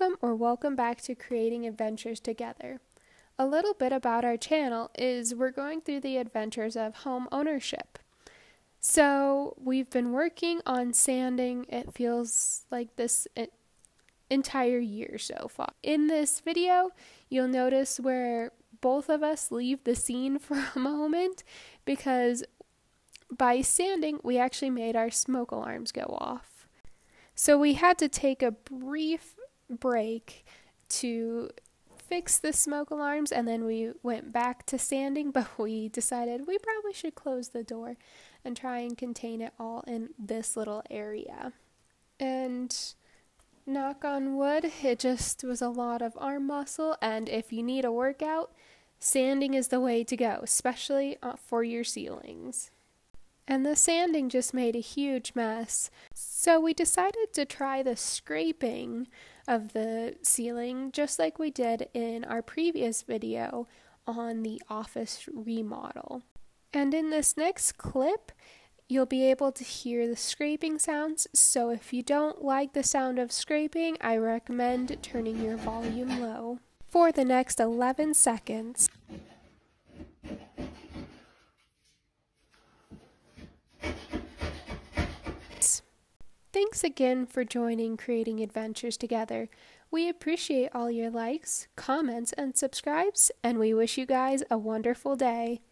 Welcome or welcome back to Creating Adventures Together. A little bit about our channel is we're going through the adventures of home ownership. So, we've been working on sanding, it feels like this entire year so far. In this video, you'll notice where both of us leave the scene for a moment because by sanding, we actually made our smoke alarms go off. So we had to take a brief break to fix the smoke alarms and then we went back to sanding, but we decided we probably should close the door and try and contain it all in this little area. And knock on wood, it just was a lot of arm muscle. And if you need a workout, sanding is the way to go, especially uh, for your ceilings and the sanding just made a huge mess. So we decided to try the scraping of the ceiling just like we did in our previous video on the office remodel. And in this next clip, you'll be able to hear the scraping sounds. So if you don't like the sound of scraping, I recommend turning your volume low for the next 11 seconds. Thanks again for joining Creating Adventures Together. We appreciate all your likes, comments, and subscribes, and we wish you guys a wonderful day.